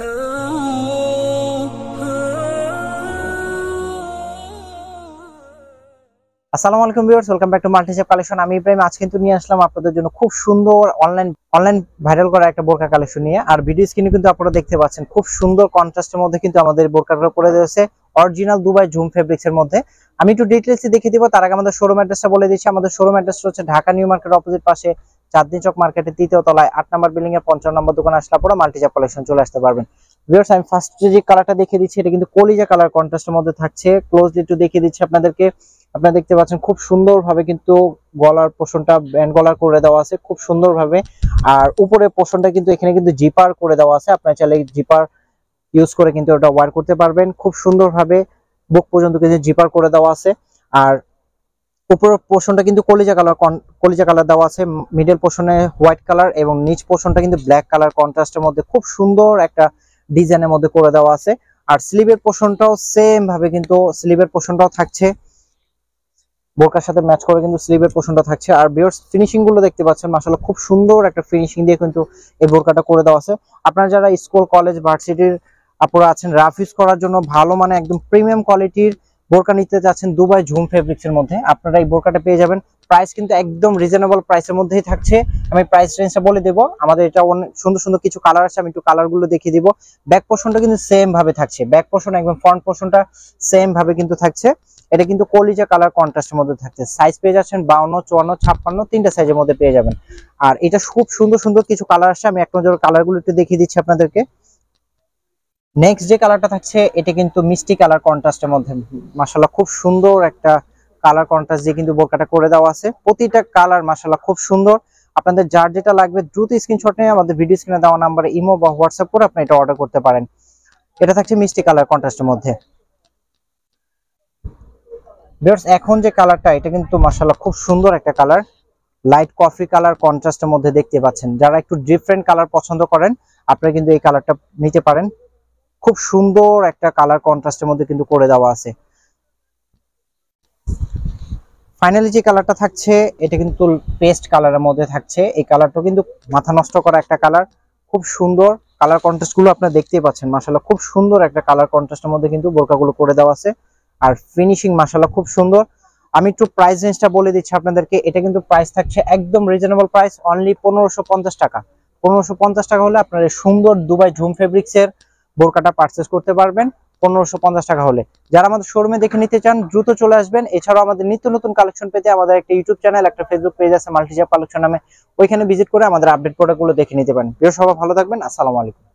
আসসালামু আলাইকুম viewers welcome back to Multishape collection আমি ইব্রাহিম আজ কিন্তু নিয়ে আসলাম আপনাদের জন্য খুব সুন্দর অনলাইন অনলাইন ভাইরাল করা একটা বোরকা কালেকশন নিয়ে আর ভিডিও স্ক্রিনে কিন্তু আপনারা দেখতে পাচ্ছেন খুব সুন্দর কন্ট্রাস্টের মধ্যে কিন্তু আমাদের বোরকাগুলো করে দিয়েছে অরিজিনাল দুবাই ঝুম ফেব্রিক্সের মধ্যে আমি একটু ডিটেলসে দেখিয়ে দিব তার আগে আমাদের শোরুম অ্যাড্রেসটা বলে দিচ্ছি আমাদের শোরুম অ্যাড্রেসটা হচ্ছে ঢাকা নিউ মার্কেট অপোজিট পাশে চাঁদনি চক মার্কেটের তৃতীয় তলায় আট নম্বর বিল্ডিং এর পঞ্চান্ন নম্বর দোকান আসলে পরে মাল্টিজাপ কালেকশন চলে আসতে পারবেন ভিউয়ার্স আমি ফার্স্ট যে কালারটা দেখিয়ে দিচ্ছি এটা কিন্তু কলিজা কালার কন্ট্রাস্টের মধ্যে থাকছে ক্লোজলি একটু দেখিয়ে দিচ্ছি আপনাদেরকে আপনারা দেখতে পাচ্ছেন খুব সুন্দরভাবে কিন্তু গলার পোষণটা ব্যান্ড গলার করে দেওয়া আছে খুব সুন্দরভাবে আর উপরে পোষণটা কিন্তু এখানে কিন্তু জিপার করে দেওয়া আছে আপনার চাইলে জিপার ইউজ করে কিন্তু ওটা ওয়ার করতে পারবেন খুব সুন্দরভাবে বুক পর্যন্ত কিন্তু জিপার করে দেওয়া আছে আর উপরের পোর্শনটা কিন্তু কলিজা কালার কলিজা কালার দেওয়া আছে মিডল পোর্শনে হোয়াইট কালার এবং নিচ পোর্শনটা কিন্তু ব্ল্যাক কালার কন্ট্রাস্টের মধ্যে খুব সুন্দর একটা ডিজাইনের মধ্যে করে দেওয়া আছে আর স্লিভের পোর্শনটাও সেম ভাবে কিন্তু স্লিভের পোর্শনটাও থাকছে বোরকার সাথে ম্যাচ করে কিন্তু স্লিভের পোর্শনটা থাকছে আর বিয়ার্স ফিনিশিং গুলো দেখতে পাচ্ছেন মাসাল্লাহ খুব সুন্দর একটা ফিনিশিং দিয়ে কিন্তু এই বোরকাটা করে দেওয়া আছে আপনারা যারা স্কুল কলেজ ভার্সিটির আপনারা আছেন রাফ ইউজ করার জন্য ভালো মানে একদম প্রিমিয়াম কোয়ালিটির বোরকা নিতে যাচ্ছেন দুবাই ঝুম এর মধ্যে আপনারা এই বোরকাটা পেয়ে যাবেন প্রাইস কিন্তু একদম রিজনেবল প্রাইস এর মধ্যেই থাকছে আমি প্রাইস রেঞ্জটা বলে দেবো আমাদের এটা অনেক সুন্দর সুন্দর কিছু কালার আছে আমি একটু কালারগুলো দেখিয়ে দিব ব্যাক পোর্শনটা কিন্তু সেম ভাবে থাকছে ব্যাক পোর্শন একদম ফ্রন্ট পোর্শনটা সেম ভাবে কিন্তু থাকছে এটা কিন্তু কলিজা কালার কন্ট্রাস্টের মধ্যে থাকছে সাইজ পেয়ে যাচ্ছেন বাউন্ন চুয়ান্ন ছাপ্পান্ন তিনটা সাইজের মধ্যে পেয়ে যাবেন আর এটা খুব সুন্দর সুন্দর কিছু কালার আসছে আমি এক নজর কালারগুলো একটু দেখিয়ে দিচ্ছি আপনাদেরকে নেক্সট যে কালারটা থাকছে এটা কিন্তু মিষ্টি কালার কন্ট্রাস্টের মধ্যে মাসাল্লাহ খুব সুন্দর একটা কালার কন্ট্রাস্ট দিয়ে কিন্তু বোরকাটা করে দেওয়া আছে প্রতিটা কালার মাসাল্লাহ খুব সুন্দর আপনাদের যার যেটা লাগবে দ্রুত স্ক্রিনশট নিয়ে আমাদের ভিডিও স্ক্রিনে দেওয়া নাম্বারে ইমো বা হোয়াটসঅ্যাপ করে আপনি এটা অর্ডার করতে পারেন এটা থাকছে মিষ্টি কালার কন্ট্রাস্টের মধ্যে এখন যে কালারটা এটা কিন্তু মাসাল্লাহ খুব সুন্দর একটা কালার লাইট কফি কালার কন্ট্রাস্টের মধ্যে দেখতে পাচ্ছেন যারা একটু ডিফারেন্ট কালার পছন্দ করেন আপনারা কিন্তু এই কালারটা নিতে পারেন খুব সুন্দর একটা কালার কন্ট্রাস্টের মধ্যে কিন্তু করে দেওয়া আছে ফাইনালি যে কালারটা থাকছে এটা কিন্তু পেস্ট কালারের মধ্যে থাকছে এই কালারটা কিন্তু মাথা নষ্ট করা একটা কালার খুব সুন্দর কালার কন্ট্রাস্টগুলো আপনারা দেখতেই পাচ্ছেন মাসাল্লাহ খুব সুন্দর একটা কালার কন্ট্রাস্টের মধ্যে কিন্তু বোরকাগুলো করে দেওয়া আছে আর ফিনিশিং মাসাল্লাহ খুব সুন্দর আমি একটু প্রাইস রেঞ্জটা বলে দিচ্ছি আপনাদেরকে এটা কিন্তু প্রাইস থাকছে একদম রিজনেবল প্রাইস অনলি পনেরোশো টাকা পনেরোশো টাকা হলে আপনার সুন্দর দুবাই ঝুম ফেব্রিক্সের বোরকাটা পারচেস করতে পারবেন পনেরোশো টাকা হলে যারা আমাদের শোরুমে দেখে নিতে চান দ্রুত চলে আসবেন এছাড়াও আমাদের নিত্য নতুন কালেকশন পেতে আমাদের একটা ইউটিউব চ্যানেল একটা ফেসবুক পেজ আছে মাল্টিজাপ কালেকশন নামে ওইখানে ভিজিট করে আমাদের আপডেট প্রোডাক্টগুলো দেখে নিতে পারেন প্রিয় সবাই ভালো থাকবেন আসসালামু আলাইকুম